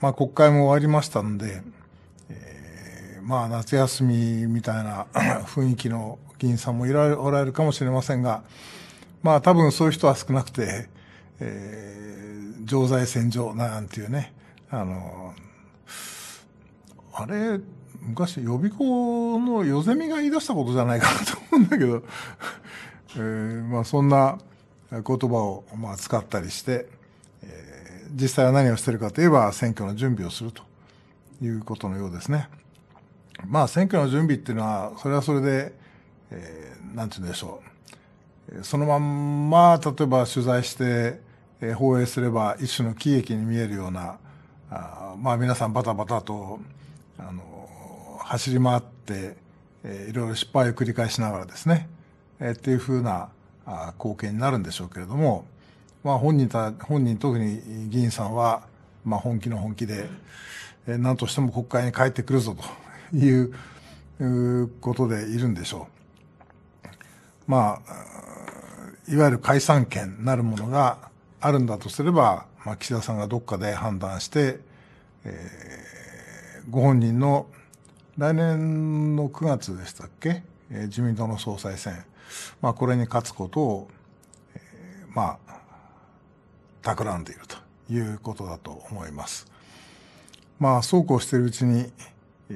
まあ国会も終わりましたんで、えまあ夏休みみたいな 雰囲気の議員さんもいらおられるかもしれませんが、まあ多分そういう人は少なくて、えー、常在戦場なんていうね、あの、あれ、昔予備校のよゼミが言い出したことじゃないかなと思うんだけどえー、まあそんな言葉をまあ使ったりして、実際は何をしているかといえば選挙の準備をするということのようですね。まあ選挙の準備っていうのはそれはそれで、えー、なんて言うんでしょう。そのまんま例えば取材して、えー、放映すれば一種の喜劇に見えるようなあまあ皆さんバタバタとあの走り回って、えー、いろいろ失敗を繰り返しながらですね、えー、っていうふうなあ光景になるんでしょうけれども。まあ本人た、本人特に議員さんは、まあ本気の本気で、えー、何としても国会に帰ってくるぞといういうことでいるんでしょう。まあ、いわゆる解散権なるものがあるんだとすれば、まあ岸田さんがどっかで判断して、えー、ご本人の来年の9月でしたっけ、えー、自民党の総裁選、まあ、これに勝つことを、えー、まあ、企んでいるということだと思います。まあ、そうこうしているうちに、え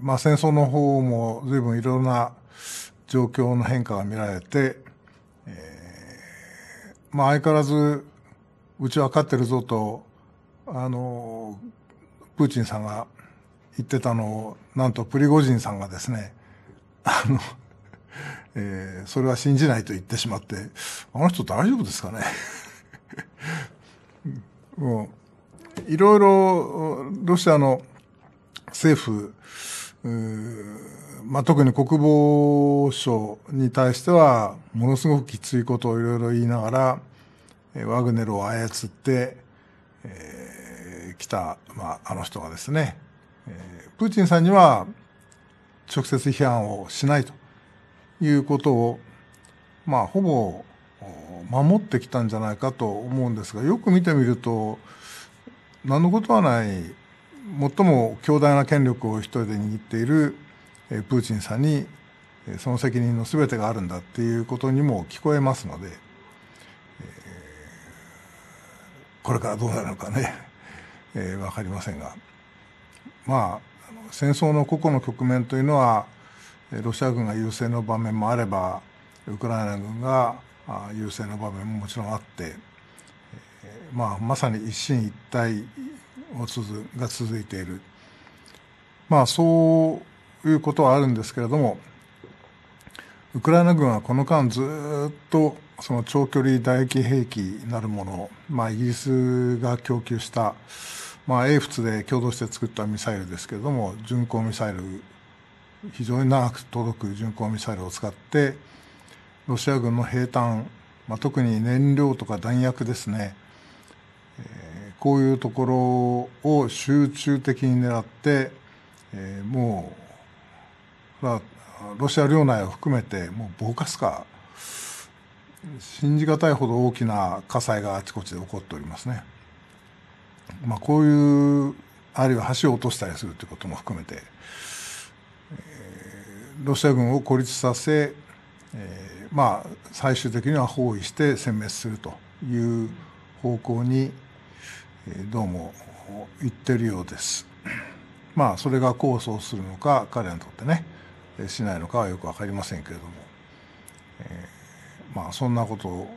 ー、まあ、戦争の方も随分いろんな状況の変化が見られて、えー、まあ、相変わらず、うちは勝ってるぞと、あの、プーチンさんが言ってたのを、なんとプリゴジンさんがですね、あの、えー、それは信じないと言ってしまって、あの人大丈夫ですかね もう、いろいろ、ロシアの政府、まあ、特に国防省に対しては、ものすごくきついことをいろいろ言いながら、ワグネルを操って、えー、来た、まあ、あの人がですね、えー、プーチンさんには直接批判をしないということを、まあ、ほぼ守ってきたんじゃないかと思うんですがよく見てみると何のことはない最も強大な権力を一人で握っているプーチンさんにその責任の全てがあるんだっていうことにも聞こえますので、えー、これからどうなるのかね、えー、分かりませんがまあ戦争の個々の局面というのはロシア軍が優勢の場面もあればウクライナ軍が優勢な場面ももちろんあって、まあ、まさに一進一退をつづが続いている、まあ、そういうことはあるんですけれどもウクライナ軍はこの間ずっとその長距離打撃兵器なるものを、まあ、イギリスが供給した、まあ、英仏で共同して作ったミサイルですけれども巡航ミサイル非常に長く届く巡航ミサイルを使って、ロシア軍の兵坦、まあ、特に燃料とか弾薬ですね、えー、こういうところを集中的に狙って、えー、もうロシア領内を含めてもう防火すか信じがたいほど大きな火災があちこちで起こっておりますね。まあ、こういうあるいは橋を落としたりするということも含めて、えー、ロシア軍を孤立させえー、まあ最終的には包囲して殲滅するという方向に、えー、どうもいってるようです。まあそれが構想するのか彼にとってねしないのかはよく分かりませんけれども、えー、まあそんなことを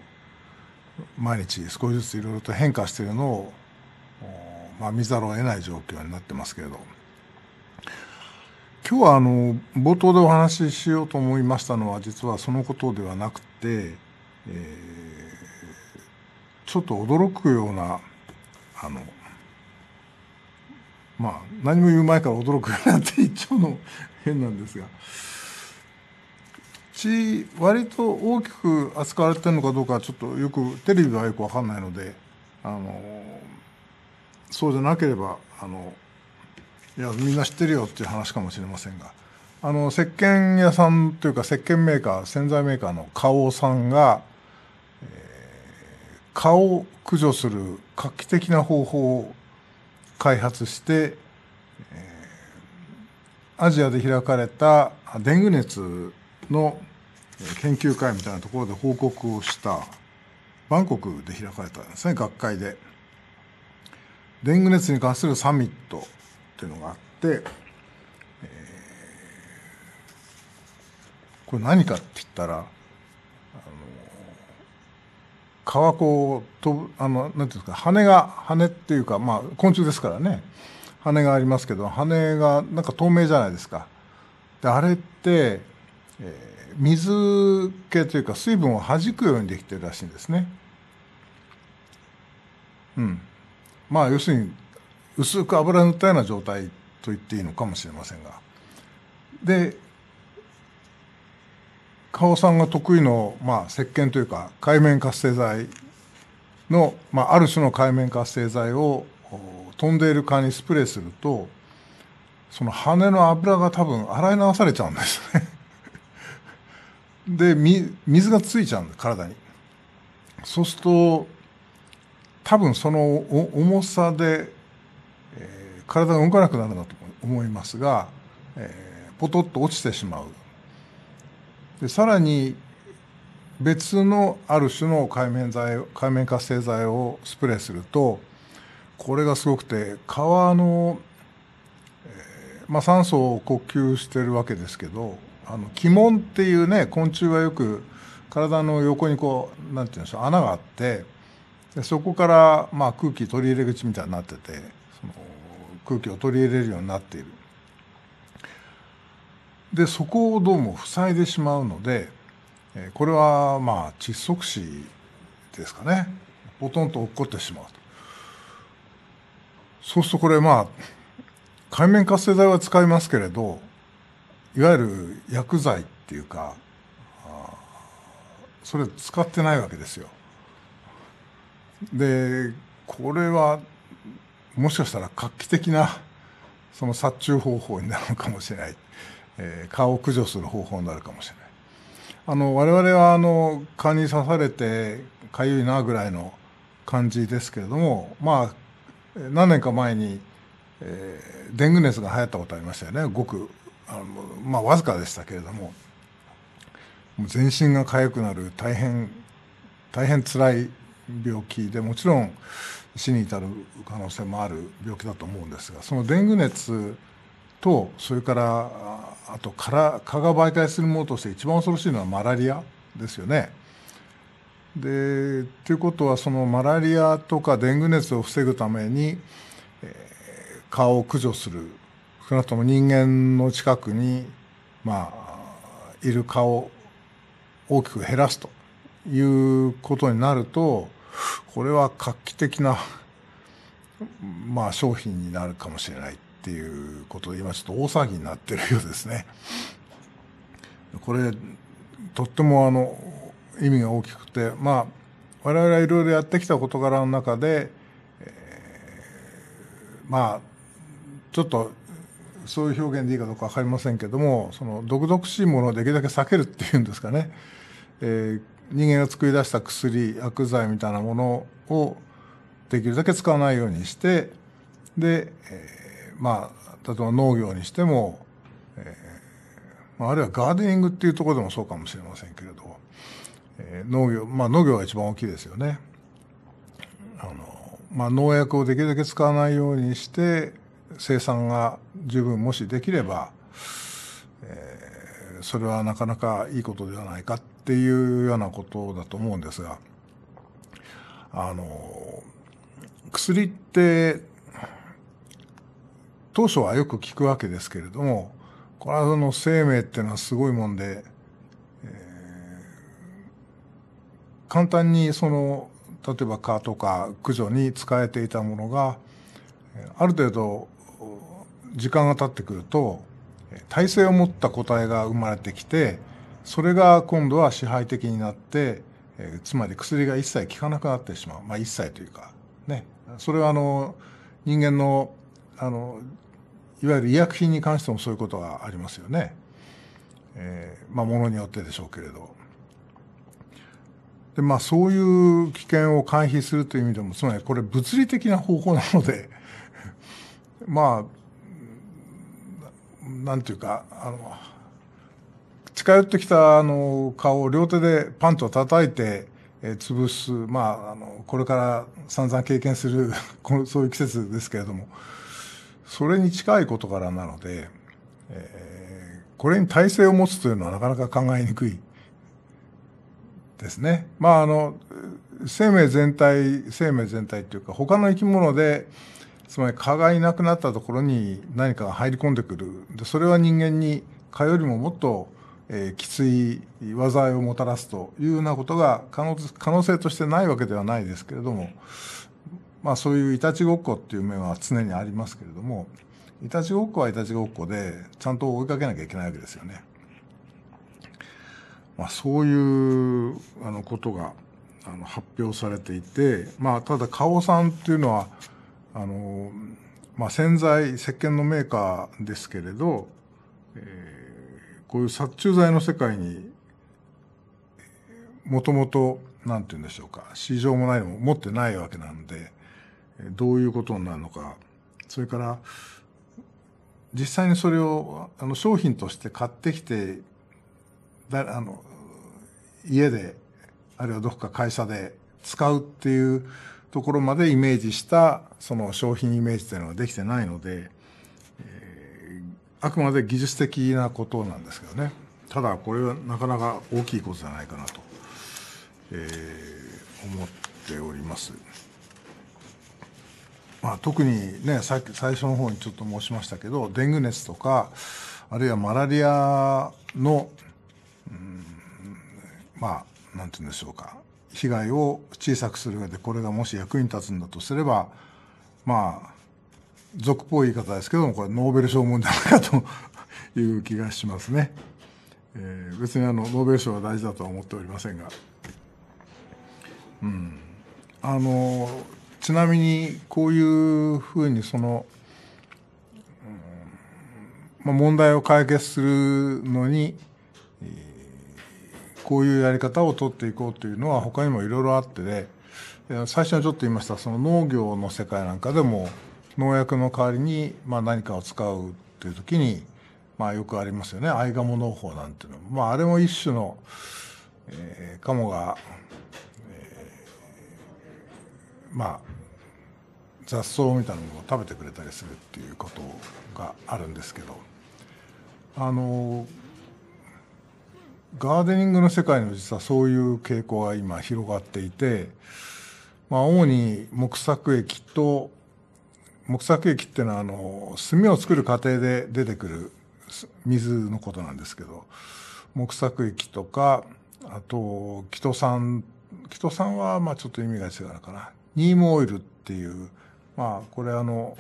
毎日少しずついろいろと変化しているのを、まあ、見ざるを得ない状況になってますけれど。今日はあの冒頭でお話ししようと思いましたのは実はそのことではなくて、えー、ちょっと驚くようなあのまあ何も言う前から驚くようなって一丁の変なんですが。ち割と大きく扱われてるのかどうかちょっとよくテレビはよく分かんないのであのそうじゃなければあのいやみんな知ってるよっていう話かもしれませんがあの石鹸屋さんというか石鹸メーカー洗剤メーカーの花王さんが、えー、蚊を駆除する画期的な方法を開発して、えー、アジアで開かれたデング熱の研究会みたいなところで報告をしたバンコクで開かれたんですね学会で。デング熱に関するサミットっていうのがあって、えー、これ何かって言ったらあの川こう飛ぶあのなんていうんですか羽が羽っていうか、まあ、昆虫ですからね羽がありますけど羽がなんか透明じゃないですか。であれって、えー、水気というか水分を弾くようにできてるらしいんですね。うん、まあ要するに薄く油塗ったような状態と言っていいのかもしれませんがで花尾さんが得意の、まあ、石鹸というか海面活性剤の、まあ、ある種の海面活性剤を飛んでいる蚊にスプレーするとその羽の油が多分洗い流されちゃうんですね で水がついちゃうんです体にそうすると多分その重さで体が動かなくなるんだと思いますが、えー、ポトッと落ちてしまうでさらに別のある種の海面剤海面活性剤をスプレーするとこれがすごくて皮の、えー、まあ、酸素を呼吸してるわけですけどあの鬼門っていうね昆虫はよく体の横にこうなんていうんでしょう穴があってでそこからまあ空気取り入れ口みたいになっててその空気を取り入れるようになっているでそこをどうも塞いでしまうのでこれはまあ窒息死ですかねポトンと落っこってしまうとそうするとこれまあ海面活性剤は使いますけれどいわゆる薬剤っていうかそれ使ってないわけですよでこれはもしかしたら画期的なその殺虫方法になるかもしれない、えー、蚊を駆除する方法になるかもしれないあの我々はあの蚊に刺されてかゆいなぐらいの感じですけれどもまあ何年か前に、えー、デング熱が流行ったことありましたよねごくあのまあわずかでしたけれども全身が痒くなる大変大変つらい病気でもちろん死に至る可能性もある病気だと思うんですがそのデング熱とそれからあと蚊が媒介するものとして一番恐ろしいのはマラリアですよね。でということはそのマラリアとかデング熱を防ぐために、えー、蚊を駆除する少なくとも人間の近くに、まあ、いる蚊を大きく減らすということになるとこれは画期的な、まあ、商品になるかもしれないっていうことで、今ちょっと大騒ぎになってるようですね。これ、とってもあの、意味が大きくて、まあ、我々はいろいろやってきた事柄の中で、えー、まあ、ちょっと、そういう表現でいいかどうか分かりませんけどもその毒々しいものをできるだけ避けるっていうんですかね、えー、人間が作り出した薬薬剤みたいなものをできるだけ使わないようにしてで、えー、まあ例えば農業にしても、えー、あるいはガーデニングっていうところでもそうかもしれませんけれど、えー、農業まあ農業が一番大きいですよね。あのまあ、農薬をできるだけ使わないようにして生産が十分もしできれば、えー、それはなかなかいいことではないかっっていうようなことだと思うんですが、あの、薬って、当初はよく聞くわけですけれども、これはの生命っていうのはすごいもんで、えー、簡単にその、例えば蚊とか駆除に使えていたものが、ある程度、時間が経ってくると、耐性を持った個体が生まれてきて、それが今度は支配的になって、えー、つまり薬が一切効かなくなってしまう、まあ、一切というか、ね、それはあの人間のあのいわゆる医薬品に関してもそういうことがありますよね、えー、まあ、ものによってでしょうけれど。でまあ、そういう危険を回避するという意味でもつまりこれ物理的な方法なので まあなんていうかあの近寄ってきたあの顔を両手でパンと叩いて、えー、潰す、まあ、あの、これから散々経験する この、そういう季節ですけれども、それに近い事柄なので、えー、これに耐性を持つというのはなかなか考えにくいですね。まあ、あの、生命全体、生命全体というか、他の生き物で、つまり蚊がいなくなったところに何かが入り込んでくる。で、それは人間に蚊よりももっとえー、きつい災いをもたらすというようなことが可能可能性としてないわけではないですけれども、まあ、そういういたちごっこっていう面は常にありますけれどもいたちごっこはいたちごっこでちゃんと追いかけなきゃいけないわけですよね。まあ、そういうあのことがあの発表されていて、まあ、ただ花王さんっていうのはあの、まあ、洗剤石鹸のメーカーですけれど、えーこういう殺虫剤の世界にもともと何て言うんでしょうか市場もないのも持ってないわけなんでどういうことになるのかそれから実際にそれをあの商品として買ってきてだあの家であるいはどこか会社で使うっていうところまでイメージしたその商品イメージというのができてないのであくまで技術的なことなんですけどねただこれはなかなか大きいことじゃないかなと、えー、思っております。まあ、特にねさっき最初の方にちょっと申しましたけどデング熱とかあるいはマラリアの、うん、まあなんて言うんでしょうか被害を小さくする上でこれがもし役に立つんだとすればまあ俗っぽい言い方ですけどもこれノーベル賞もんじゃないかという気がしますね。えー、別にあのノーベル賞は大事だとは思っておりませんが、うん、あのちなみにこういうふうにその、うんまあ、問題を解決するのに、えー、こういうやり方を取っていこうというのは他にもいろいろあってで、ね、最初にちょっと言いましたその農業の世界なんかでも農薬の代わりに、まあ、何かを使うっていう時に、まあ、よくありますよね合鴨農法なんていうのまああれも一種の、えー、鴨が、えー、まあ雑草みたいなものを食べてくれたりするっていうことがあるんですけどあのガーデニングの世界に実はそういう傾向が今広がっていて、まあ、主に木作液と木作液っていうのはあの炭を作る過程で出てくる水のことなんですけど木作液とかあとキト酸キト酸はまあちょっと意味が違うかなニームオイルっていうまあこれあの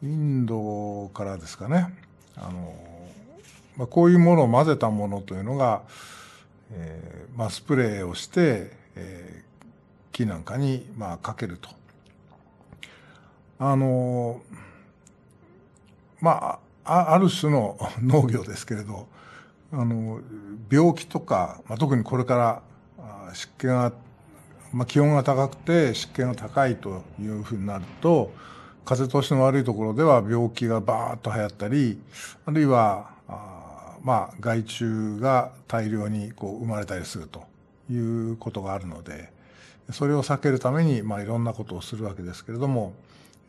インドからですかねあの、まあ、こういうものを混ぜたものというのが、えーまあ、スプレーをして、えー、木なんかにまあかけると。あのまあある種の 農業ですけれどあの病気とか、まあ、特にこれから湿気が、まあ、気温が高くて湿気が高いというふうになると風通しの悪いところでは病気がバーッと流行ったりあるいはあまあ害虫が大量にこう生まれたりするということがあるのでそれを避けるために、まあ、いろんなことをするわけですけれども。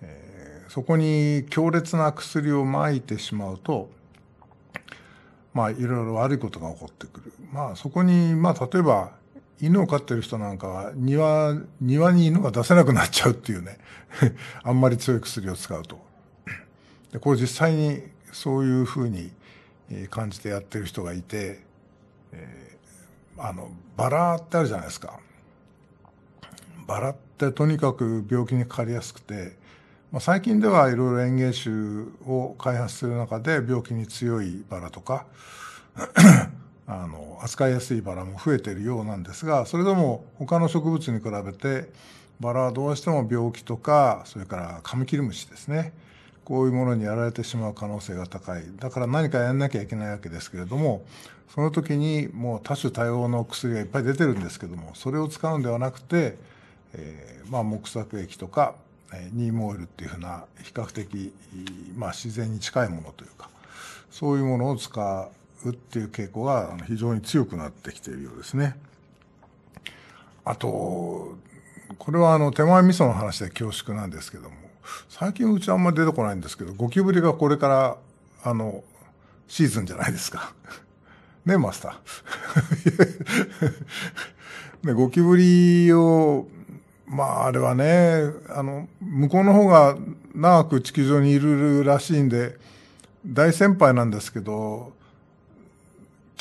えー、そこに強烈な薬をまいてしまうと、まあ、いろいろ悪いことが起こってくる。まあ、そこに、まあ、例えば、犬を飼ってる人なんかは、庭、庭に犬が出せなくなっちゃうっていうね。あんまり強い薬を使うと。で、これ実際にそういうふうに感じてやってる人がいて、えー、あの、バラってあるじゃないですか。バラってとにかく病気にかかりやすくて、まあ、最近ではいろいろ園芸種を開発する中で病気に強いバラとか あの扱いやすいバラも増えているようなんですがそれでも他の植物に比べてバラはどうしても病気とかそれからカミキリムシですねこういうものにやられてしまう可能性が高いだから何かやんなきゃいけないわけですけれどもその時にもう多種多様の薬がいっぱい出てるんですけどもそれを使うんではなくて、えー、まあ、木作液とかニーモールっていうふうな比較的、まあ、自然に近いものというかそういうものを使うっていう傾向が非常に強くなってきているようですね。あとこれはあの手前味噌の話で恐縮なんですけども最近うちはあんまり出てこないんですけどゴキブリがこれからあのシーズンじゃないですか。ねマスター。ね、ゴキブリをまあ、あれはね、あの、向こうの方が長く地球上にいるらしいんで、大先輩なんですけど、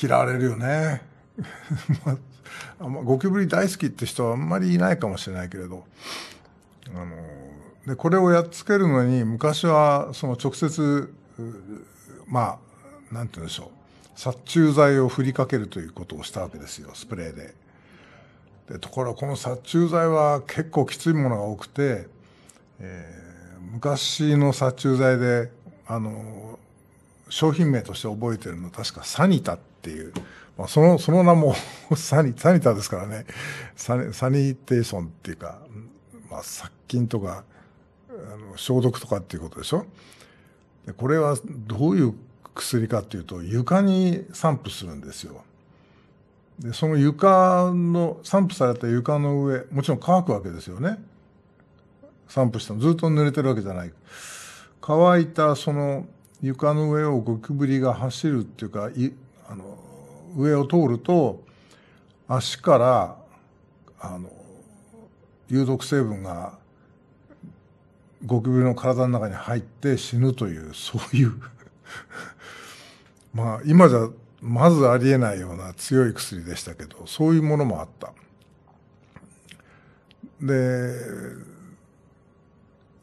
嫌われるよね。ゴキブリ大好きって人はあんまりいないかもしれないけれど、あの、で、これをやっつけるのに、昔は、その直接、まあ、なんて言うんでしょう、殺虫剤を振りかけるということをしたわけですよ、スプレーで。でところがこの殺虫剤は結構きついものが多くて、えー、昔の殺虫剤であの商品名として覚えてるの確かサニタっていう、まあ、そのその名も サニサニタですからねサニサニテーションっていうか、まあ、殺菌とかあの消毒とかっていうことでしょでこれはどういう薬かっていうと床に散布するんですよで、その床の、散布された床の上、もちろん乾くわけですよね。散布したもずっと濡れてるわけじゃない。乾いたその床の上をゴキブリが走るっていうか、いあの上を通ると、足から、あの、有毒成分がゴキブリの体の中に入って死ぬという、そういう まあ、今じゃまずありえないような強い薬でしたけどそういうものもあった。で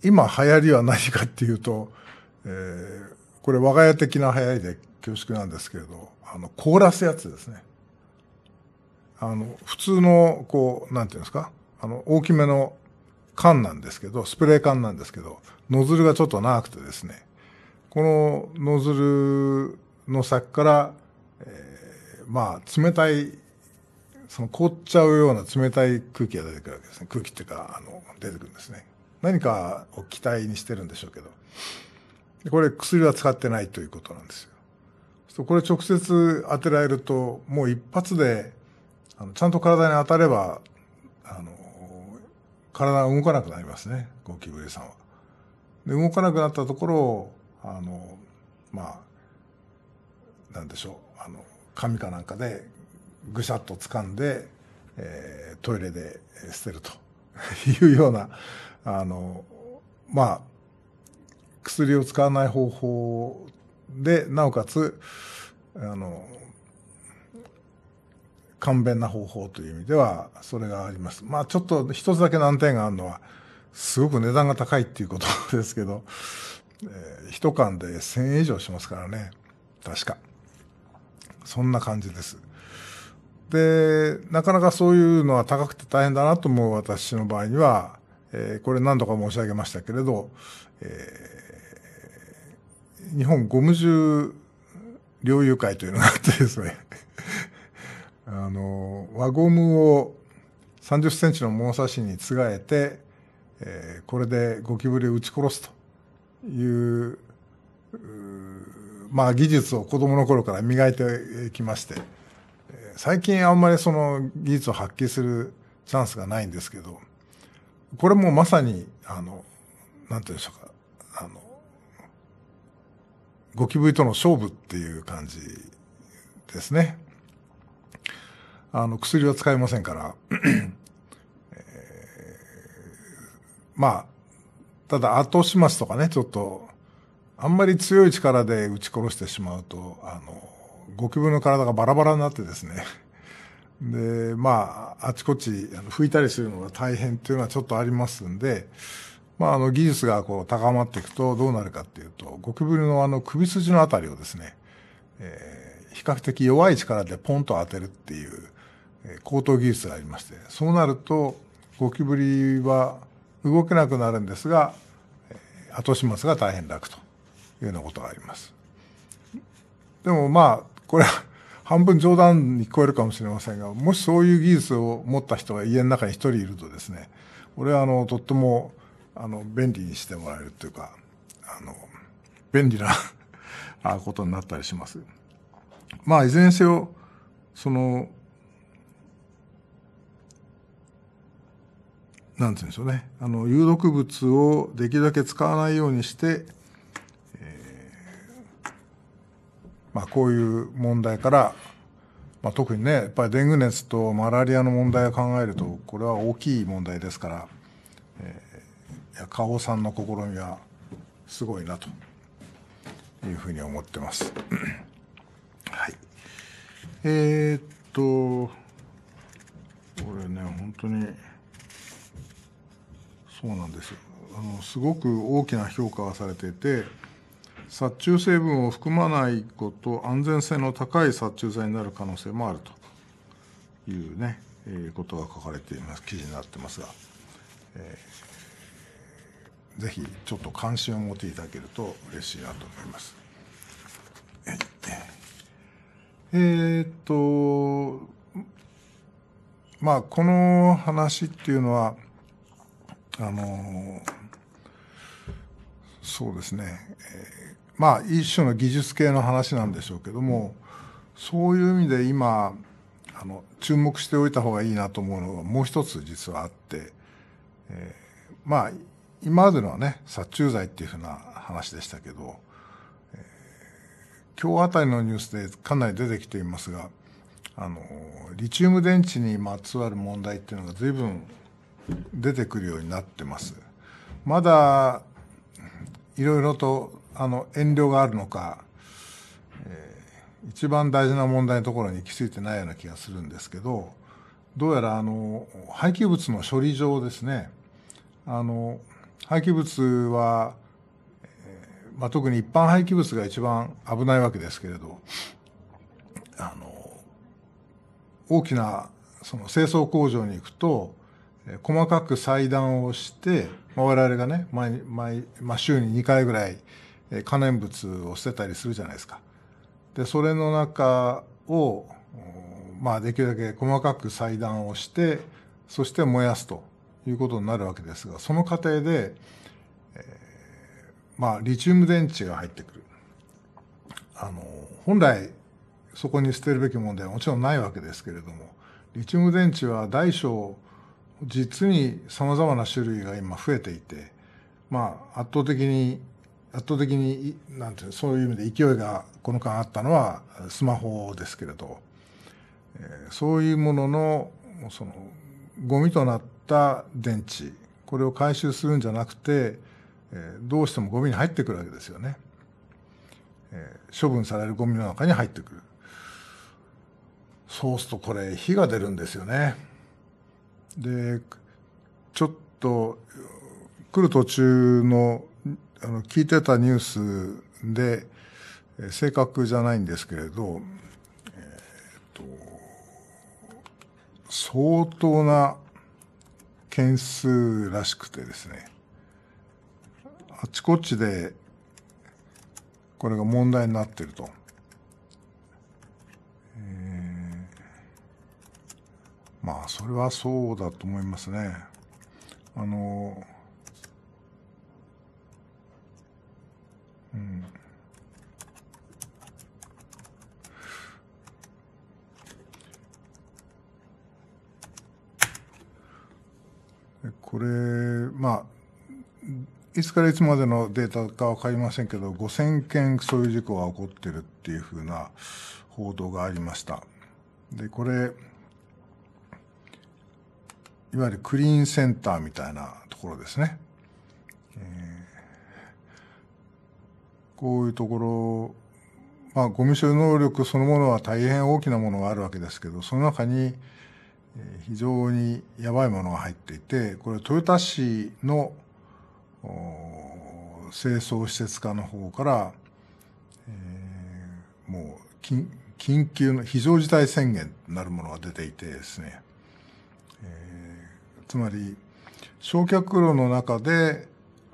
今流行りは何かっていうと、えー、これ我が家的な流行りで恐縮なんですけれどあの凍らすやつですね。あの普通のこうなんていうんですかあの大きめの缶なんですけどスプレー缶なんですけどノズルがちょっと長くてですねこのノズルの先からえー、まあ、冷たい、その凍っちゃうような冷たい空気が出てくるわけですね。空気っていうか、あの、出てくるんですね。何かを気体にしてるんでしょうけど。これ薬は使ってないということなんですよ。これ直接当てられると、もう一発で、あのちゃんと体に当たれば、あの、体が動かなくなりますね、ゴキブリさんは。で、動かなくなったところを、あの、まあ、なんでしょう紙かなんかでぐしゃっと掴んで、えー、トイレで捨てると いうような、あの、まあ、薬を使わない方法で、なおかつ、あの、簡便な方法という意味では、それがあります。まあ、ちょっと一つだけ難点があるのは、すごく値段が高いっていうことですけど、えー、一缶で1000円以上しますからね。確か。そんな感じです。で、なかなかそういうのは高くて大変だなと思う私の場合には、えー、これ何度か申し上げましたけれど、えー、日本ゴム銃猟友会というのがあってですね あの、輪ゴムを30センチの物差しにつがえて、えー、これでゴキブリを撃ち殺すというまあ、技術を子供の頃から磨いてきまして、最近あんまりその技術を発揮するチャンスがないんですけど、これもまさに、あの、なんていうんでしょうか、あの、ゴキブリとの勝負っていう感じですね。あの、薬は使いませんから、えー、まあ、ただ後始末とかね、ちょっとあんまり強い力で打ち殺してしまうと、あの、ゴキブリの体がバラバラになってですね、で、まあ、あちこち拭いたりするのが大変っていうのはちょっとありますんで、まあ、あの、技術がこう高まっていくとどうなるかっていうと、ゴキブリのあの首筋のあたりをですね、えー、比較的弱い力でポンと当てるっていう、え高等技術がありまして、そうなると、ゴキブリは動けなくなるんですが、後始末が大変楽と。いうようなことがあります。でもまあこれは半分冗談に聞こえるかもしれませんがもしそういう技術を持った人が家の中に一人いるとですねこれはあのとってもあの便利にしてもらえるというかあの便利なことになったりします。まあいずれにせよそのなんて言うんでしょうねあの有毒物をできるだけ使わないようにしてまあ、こういう問題から、まあ、特にねやっぱりデング熱とマラリアの問題を考えるとこれは大きい問題ですから、えー、いや花王さんの試みはすごいなというふうに思ってます。はい、えー、っとこれね本当にそうなんですよあのすごく大きな評価がされていて。殺虫成分を含まないこと安全性の高い殺虫剤になる可能性もあるというね、えー、ことが書かれています記事になってますが、えー、ぜひちょっと関心を持っていただけると嬉しいなと思います。えー、っとまあこの話っていうのはあのーそうですね、えー、まあ一種の技術系の話なんでしょうけども、そういう意味で今あの注目しておいた方がいいなと思うのがもう一つ実はあって、えー、まあ今までのはね殺虫剤っていうふうな話でしたけど、えー、今日あたりのニュースでかなり出てきていますがあのリチウム電池にまつわる問題っていうのが随分出てくるようになってます。まだいろいろとあの遠慮があるのか、えー、一番大事な問題のところに行き着いてないような気がするんですけどどうやらあの廃棄物の処理場ですねあの廃棄物は、えー、まあ、特に一般廃棄物が一番危ないわけですけれどあの大きなその清掃工場に行くと細かく裁断をして、我々がね毎毎、まあ、週に2回ぐらい可燃物を捨てたりするじゃないですか。でそれの中を、まあ、できるだけ細かく裁断をしてそして燃やすということになるわけですがその過程で、まあ、リチウム電池が入ってくる。あの本来そこに捨てるべきものではもちろんないわけですけれどもリチウム電池は大小実にさまざまな種類が今増えていて、まあ、圧倒的に圧倒的になんてそういう意味で勢いがこの間あったのはスマホですけれど、えー、そういうもののそのゴミとなった電池これを回収するんじゃなくて、えー、どうしてもゴミに入ってくるわけですよね、えー、処分されるゴミの中に入ってくるそうするとこれ火が出るんですよね。ちょっと来る途中のあの聞いてたニュースで、え正確じゃないんですけれど、えーと、相当な件数らしくてですねあちこちでこれが問題になってると。それはそうだと思いますね。あのうん、これ、まあ、いつからいつまでのデータか分かりませんけど、5000件そういう事故が起こってるっていうふうな報道がありました。で、これ、いわゆるクリーンセンターみたいなところですね。えー、こういうところ、まあ、ゴミ処理能力そのものは大変大きなものがあるわけですけど、その中に非常にやばいものが入っていて、これ豊田市の清掃施設課の方から、えー、もう緊急の非常事態宣言なるものが出ていてですね、つまり焼却炉の中で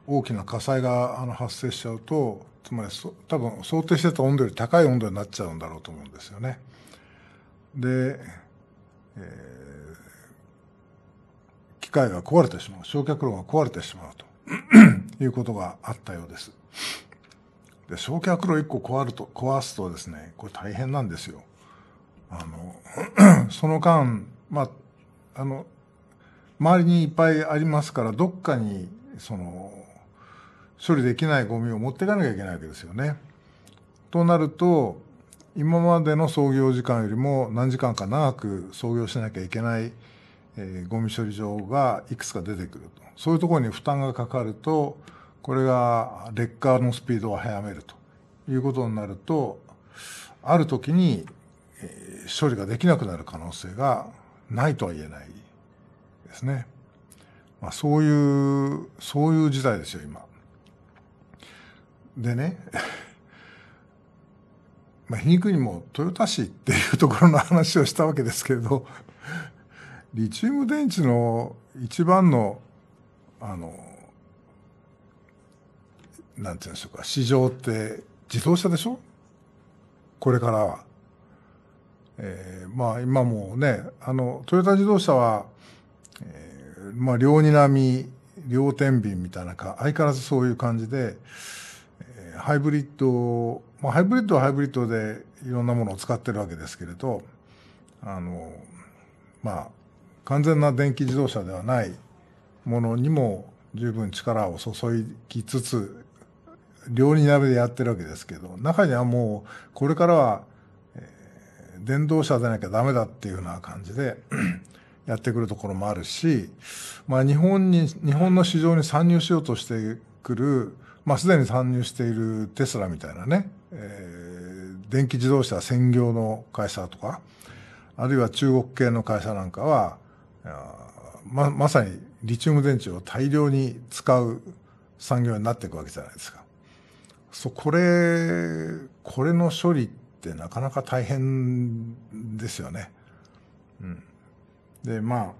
大きな火災があの発生しちゃうとつまり多分想定してた温度より高い温度になっちゃうんだろうと思うんですよね。で、えー、機械が壊れてしまう焼却炉が壊れてしまうと いうことがあったようです。で焼却炉1個壊ると壊すとですねこれ大変なんですよ。あの その間、まあ、あの周りにいっぱいありますからどっかにその処理できないゴミを持っていかなきゃいけないわけですよね。となると今までの操業時間よりも何時間か長く操業しなきゃいけない、えー、ゴミ処理場がいくつか出てくるとそういうところに負担がかかるとこれが劣化のスピードを早めるということになるとある時に、えー、処理ができなくなる可能性がないとは言えないですね。まあ、そういう、そういう事態ですよ、今。でね、まあ、皮肉にも豊田市っていうところの話をしたわけですけれど、リチウム電池の一番の、あの、なんていうんでしょうか、市場って自動車でしょこれからは。えー、まあ今もね、あの、トヨタ自動車は、えー、まあ、両にらみ、両天秤みたいなか、相変わらずそういう感じで、えー、ハイブリッド、まあ、ハイブリッドはハイブリッドでいろんなものを使ってるわけですけれど、あの、まあ、完全な電気自動車ではないものにも十分力を注ぎつつ、両に並べでやってるわけですけど、中にはもう、これからは、えー、電動車でなきゃダメだっていうような感じでやってくるところもあるし、まあ、日本に日本の市場に参入しようとしてくる、まあ、すでに参入しているテスラみたいなね、えー、電気自動車専業の会社とかあるいは中国系の会社なんかはままさにリチウム電池を大量に使う産業になっていくわけじゃないですか。そこれこれの処理ってなかなか大変ですよね。うんでま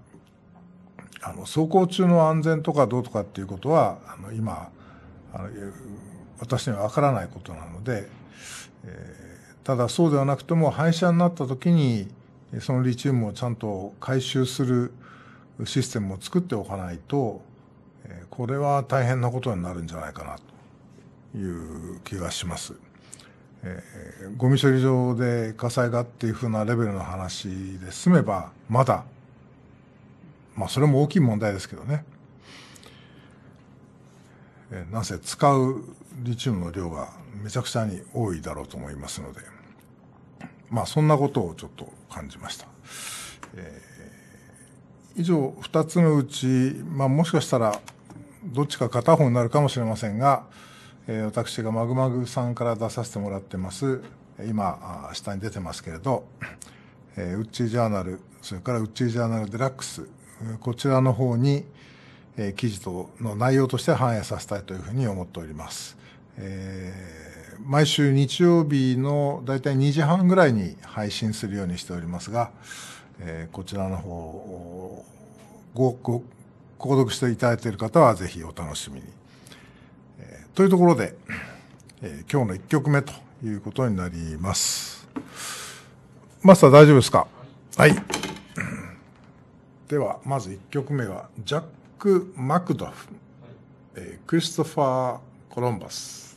ああの走行中の安全とかどうとかっていうことはあの今あの私には分からないことなので、えー、ただそうではなくても廃車になった時にそのリチウムをちゃんと回収するシステムを作っておかないと、えー、これは大変なことになるんじゃないかなという気がします。えゴミ処理場で火災がっていうふうなレベルの話で済めばまだまあ、それも大きい問題ですけどね。えなんせ使うリチウムの量がめちゃくちゃに多いだろうと思いますので、まあ、そんなことをちょっと感じました。えー、以上2つのうち、まあ、もしかしたらどっちか片方になるかもしれませんが、えー、私がマグマグさんから出させてもらってます今下に出てますけれど、えー、ウッチージャーナルそれからウッチージャーナルデラックスこちらの方に、えー、記事との内容として反映させたいというふうに思っております。えー、毎週日曜日のだいたい2時半ぐらいに配信するようにしておりますが、えー、こちらの方をごご購読していただいている方はぜひお楽しみに。えー、というところで、えー、今日の1曲目ということになります。マスター大丈夫ですかはい。ではまず1曲目はジャック・マクドフ、えー、クリストファー・コロンバス。